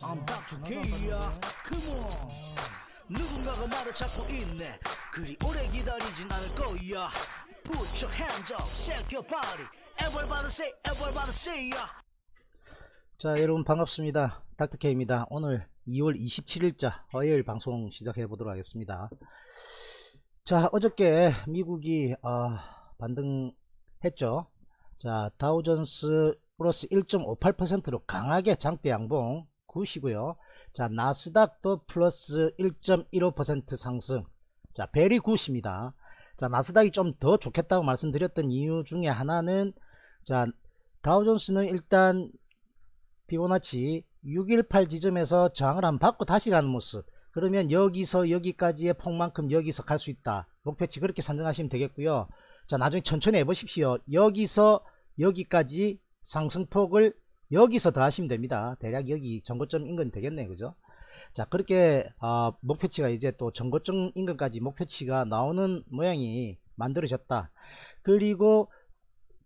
I'm back to K야 e Come on 누군가가 나를 찾고 있네 그리 오래 기다리진 않을 거야 Put your hands up, shake your body Everybody say, everybody say yeah. 자 여러분 반갑습니다 닥터케입니다 오늘 2월 27일자 화요일 방송 시작해 보도록 하겠습니다 자 어저께 미국이 어, 반등했죠 자 다우존스 플러스 1.58%로 강하게 장대 양봉 9시고요. 자, 나스닥도 플러스 1.15% 상승. 자, 베리 9시입니다. 자, 나스닥이 좀 더 좋겠다고 말씀드렸던 이유 중에 하나는 자, 다우존스는 일단 피보나치 618 지점에서 저항을 한 받고 다시 가는 모습. 그러면 여기서 여기까지의 폭만큼 여기서 갈 수 있다. 목표치 그렇게 산정하시면 되겠고요. 자, 나중에 천천히 해보십시오. 여기서 여기까지 상승폭을 여기서 더 하시면 됩니다 대략 여기 전고점 인근 되겠네 요 그죠 자 그렇게 어, 목표치가 이제 또전고점 인근까지 목표치가 나오는 모양이 만들어졌다 그리고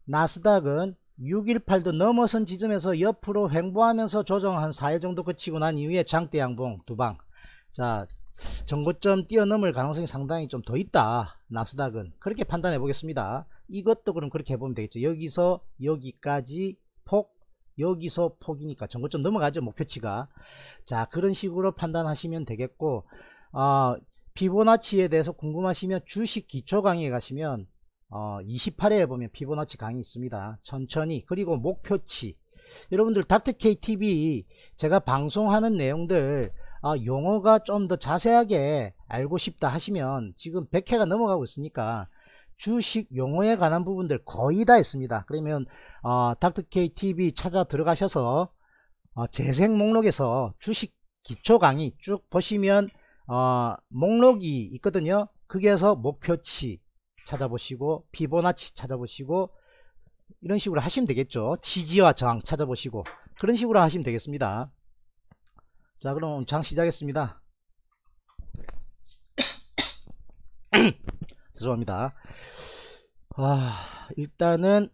나스닥은 618도 넘어선 지점에서 옆으로 횡보하면서 조정 한 4일 정도 거치고난 이후에 장대 양봉 두방 자전고점 뛰어넘을 가능성이 상당히 좀 더 있다 나스닥은 그렇게 판단해 보겠습니다 이것도 그럼 그렇게 해보면 되겠죠 여기서 여기까지 폭 여기서 폭이니까 전고점 넘어가죠 목표치가 자 그런 식으로 판단하시면 되겠고 어, 피보나치에 대해서 궁금하시면 주식 기초 강의에 가시면 어, 28회에 보면 피보나치 강의 있습니다 천천히 그리고 목표치 여러분들 닥터KTV 제가 방송하는 내용들 어, 용어가 좀 더 자세하게 알고 싶다 하시면 지금 100회가 넘어가고 있으니까 주식 용어에 관한 부분들 거의 다했습니다 그러면 어, 닥터K TV 찾아 들어가셔서 어, 재생 목록에서 주식 기초 강의 쭉 보시면 어, 목록이 있거든요. 거기에서 목표치 찾아보시고 피보나치 찾아보시고 이런 식으로 하시면 되겠죠. 지지와 저항 찾아보시고 그런 식으로 하시면 되겠습니다. 자 그럼 장 시작했습니다. 죄송합니다. 아, 일단은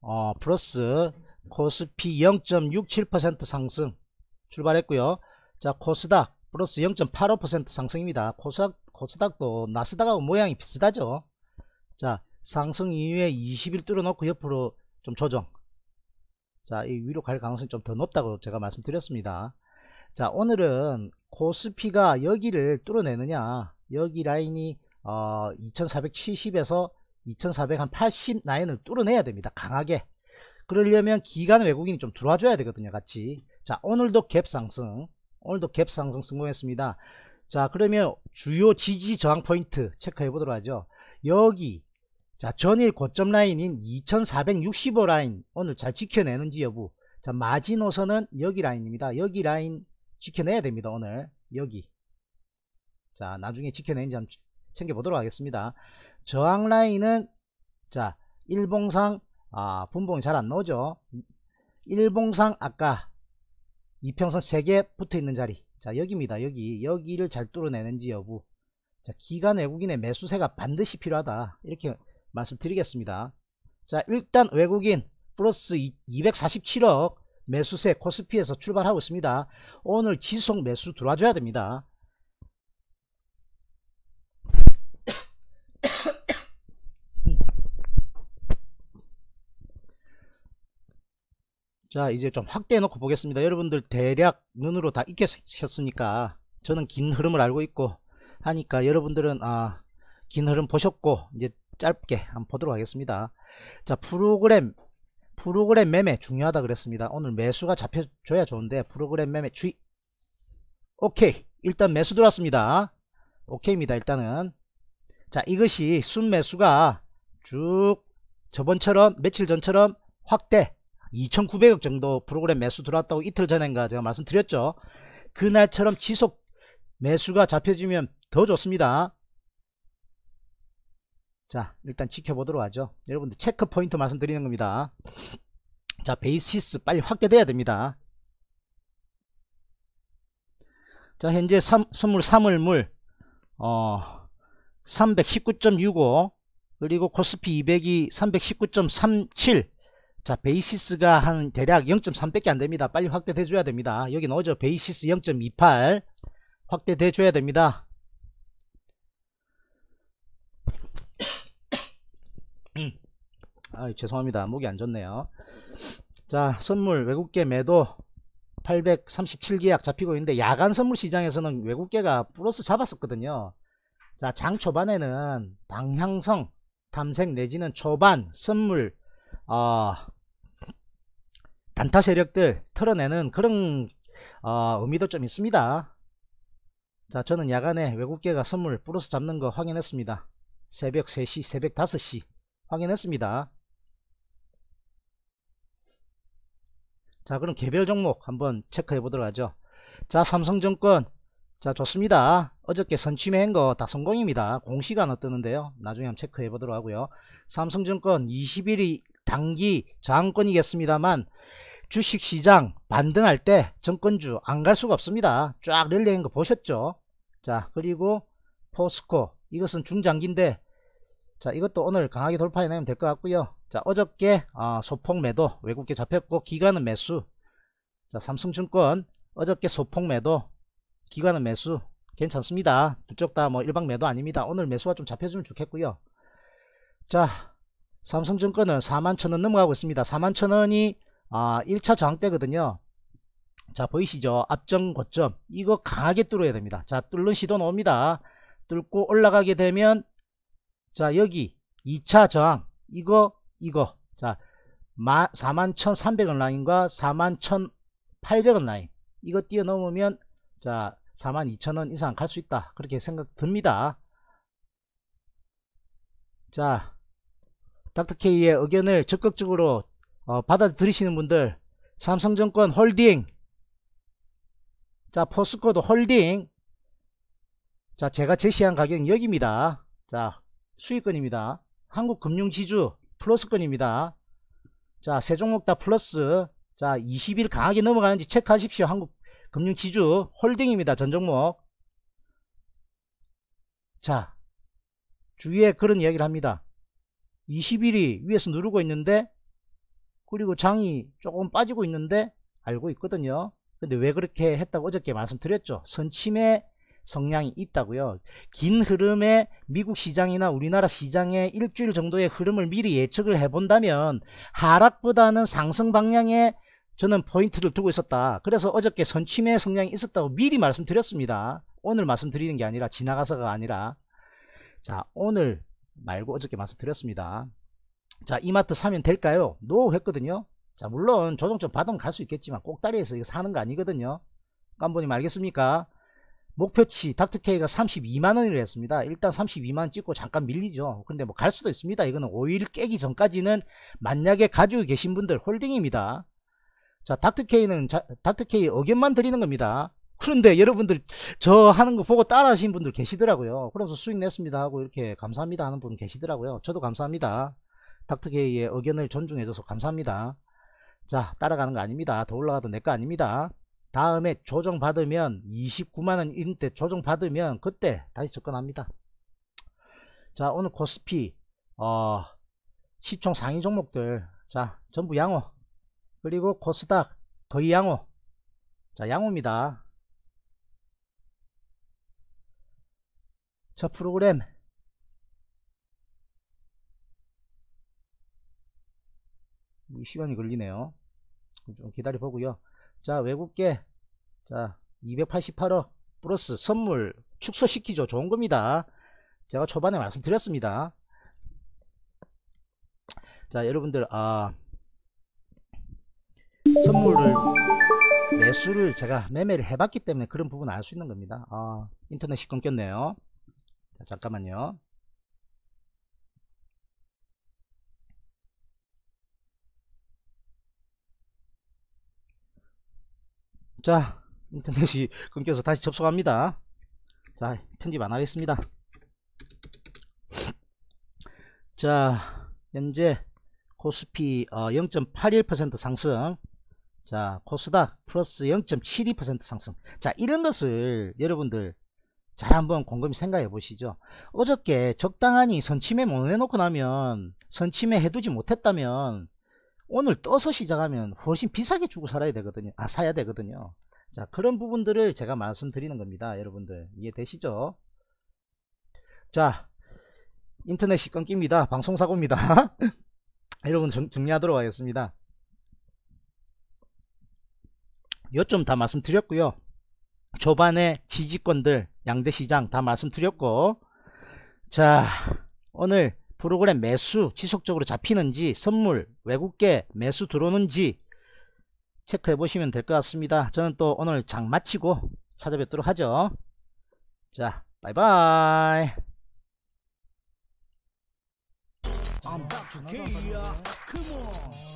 어, 플러스 코스피 0.67% 상승 출발했고요. 자, 코스닥 플러스 0.85% 상승입니다. 코스닥, 코스닥도 나스닥하고 모양이 비슷하죠. 자, 상승 이후에 20일 뚫어놓고 옆으로 좀 조정. 자, 이 위로 갈 가능성이 좀 더 높다고 제가 말씀드렸습니다. 자, 오늘은 코스피가 여기를 뚫어내느냐, 여기 라인이 어, 2470에서 2480 라인을 뚫어내야 됩니다. 강하게. 그러려면 기간 외국인이 좀 들어와 줘야 되거든요. 같이. 자, 오늘도 갭 상승. 오늘도 갭 상승 성공했습니다. 자, 그러면 주요 지지 저항 포인트 체크해 보도록 하죠. 여기 자, 전일 고점 라인인 2465 라인 오늘 잘 지켜내는지 여부. 자, 마지노선은 여기 라인입니다. 여기 라인 지켜내야 됩니다. 오늘 여기. 자, 나중에 지켜내는지 한번 챙겨보도록 하겠습니다. 저항 라인은 자 일봉상 아 분봉이 잘안 나오죠. 일봉상 아까 이평선 3개 붙어있는 자리 자 여기입니다. 여기 여기를 잘 뚫어내는지 여부 자기간 외국인의 매수세가 반드시 필요하다 이렇게 말씀드리겠습니다. 자 일단 외국인 플러스 247억 매수세 코스피에서 출발하고 있습니다. 오늘 지속 매수 들어와줘야 됩니다. 자 이제 좀 확대해 놓고 보겠습니다 여러분들 대략 눈으로 다 익혔으니까 저는 긴 흐름을 알고 있고 하니까 여러분들은 아, 긴 흐름 보셨고 이제 짧게 한번 보도록 하겠습니다 자 프로그램 프로그램 매매 중요하다 그랬습니다 오늘 매수가 잡혀줘야 좋은데 프로그램 매매 주의 오케이 일단 매수 들어왔습니다 오케이입니다 일단은 자 이것이 순매수가 쭉 저번처럼 며칠 전처럼 확대 2,900억 정도 프로그램 매수 들어왔다고 이틀 전인가 제가 말씀드렸죠. 그날처럼 지속 매수가 잡혀지면 더 좋습니다. 자 일단 지켜보도록 하죠. 여러분들 체크 포인트 말씀드리는 겁니다. 자 베이시스 빨리 확대돼야 됩니다. 자 현재 3, 선물 3월물 어, 319.65 그리고 코스피 200이 319.37자 베이시스가 한 대략 0.3밖에 안됩니다 빨리 확대돼 줘야 됩니다 여기 넣어줘 베이시스 0.28 확대돼 줘야 됩니다 아 죄송합니다 목이 안 좋네요 자 선물 외국계 매도 837계약 잡히고 있는데 야간 선물 시장에서는 외국계가 플러스 잡았었거든요 자 장 초반에는 방향성 탐색 내지는 초반 선물 어, 단타 세력들 털어내는 그런 어, 의미도 좀 있습니다. 자 저는 야간에 외국계가 선물 플러서 잡는 거 확인했습니다. 새벽 3시 새벽 5시 확인했습니다. 자 그럼 개별 종목 한번 체크해 보도록 하죠. 자 삼성증권 자 좋습니다 어저께 선취매한 거다 성공입니다 공시가안 뜨는데요 나중에 한번 체크해 보도록 하고요 삼성증권 20일이 단기 저항권이겠습니다만 주식시장 반등할 때 정권주 안 갈 수가 없습니다 쫙 릴레인 거 보셨죠 자 그리고 포스코 이것은 중장기인데 자 이것도 오늘 강하게 돌파해내면 될 것 같고요 자 어저께 어, 아, 소폭 매도 외국계 잡혔고 기간은 매수 자 삼성증권 어저께 소폭 매도 기관은 매수 괜찮습니다. 두쪽 다 뭐 일방 매도 아닙니다. 오늘 매수가 좀 잡혀주면 좋겠고요. 자 삼성증권은 4만천원 넘어가고 있습니다. 4만천원이 아 1차 저항대거든요. 자 보이시죠? 앞정 고점 이거 강하게 뚫어야 됩니다. 자 뚫는 시도 나옵니다. 뚫고 올라가게 되면 자 여기 2차 저항 이거 이거 자 41,300원 라인과 41,800원 라인 이거 뛰어넘으면 자 42,000원 이상 갈 수 있다 그렇게 생각 듭니다 자 닥터K의 의견을 적극적으로 어, 받아들이시는 분들 삼성증권 홀딩 자 포스코도 홀딩 자 제가 제시한 가격 여기입니다 자 수익권입니다 한국금융지주 플러스권입니다 자세 종목 다 플러스 자 20일 강하게 넘어가는지 체크하십시오 한국 금융지주 홀딩입니다. 전 종목. 자, 주위에 그런 이야기를 합니다. 20일이 위에서 누르고 있는데 그리고 장이 조금 빠지고 있는데 알고 있거든요. 근데 왜 그렇게 했다고 어저께 말씀드렸죠. 선침의 성량이 있다고요. 긴 흐름에 미국 시장이나 우리나라 시장의 일주일 정도의 흐름을 미리 예측을 해본다면 하락보다는 상승 방향의 저는 포인트를 두고 있었다. 그래서 어저께 선침의 성향이 있었다고 미리 말씀드렸습니다. 오늘 말씀드리는 게 아니라 지나가서가 아니라 자 오늘 말고 어저께 말씀드렸습니다. 자 이마트 사면 될까요? 노 했거든요. 자 물론 조정점 받으면 갈 수 있겠지만 꼭다리에서 이거 사는 거 아니거든요. 깐보님 알겠습니까? 목표치 닥터케이가 32만원이라 했습니다 일단 32만원 찍고 잠깐 밀리죠 근데 뭐 갈 수도 있습니다 이거는 5일 깨기 전까지는 만약에 가지고 계신 분들 홀딩입니다 자, 닥터케이는 닥터케이 의견만 드리는 겁니다. 그런데 여러분들 저 하는 거 보고 따라 하신 분들 계시더라고요. 그래서 수익 냈습니다 하고 이렇게 감사합니다 하는 분 계시더라고요. 저도 감사합니다. 닥터케이의 의견을 존중해줘서 감사합니다. 자, 따라가는 거 아닙니다. 더 올라가도 내 거 아닙니다. 다음에 조정받으면 29만원 이때 조정받으면 그때 다시 접근합니다. 자, 오늘 코스피, 어, 시총 상위 종목들. 자, 전부 양호. 그리고 코스닥 거의 양호 자 양호입니다 저 프로그램 시간이 걸리네요 좀 기다려 보고요 자 외국계 자 288억 플러스 선물 축소시키죠 좋은 겁니다 제가 초반에 말씀드렸습니다 자 여러분들 아 선물을 매수를 제가 매매를 해봤기 때문에 그런 부분 알 수 있는 겁니다 아 인터넷이 끊겼네요 자, 잠깐만요 자 인터넷이 끊겨서 다시 접속합니다 자 편집 안하겠습니다 자 현재 코스피 0.81% 어, 상승 자 코스닥 플러스 0.72% 상승 자 이런 것을 여러분들 잘 한번 곰곰이 생각해 보시죠 어저께 적당하니 선침에 못 내놓고 나면 선침에 해두지 못했다면 오늘 떠서 시작하면 훨씬 비싸게 주고 살아야 되거든요 아 사야 되거든요 자 그런 부분들을 제가 말씀드리는 겁니다 여러분들 이해되시죠 자 인터넷이 끊깁니다 방송사고입니다 여러분 정, 정리하도록 하겠습니다 요점 다 말씀드렸고요. 초반에 지지권들 양대 시장 다 말씀드렸고 자 오늘 프로그램 매수 지속적으로 잡히는지 선물 외국계 매수 들어오는지 체크해 보시면 될 것 같습니다. 저는 또 오늘 장 마치고 찾아뵙도록 하죠. 자 바이바이 I'm back to Korea. Come on.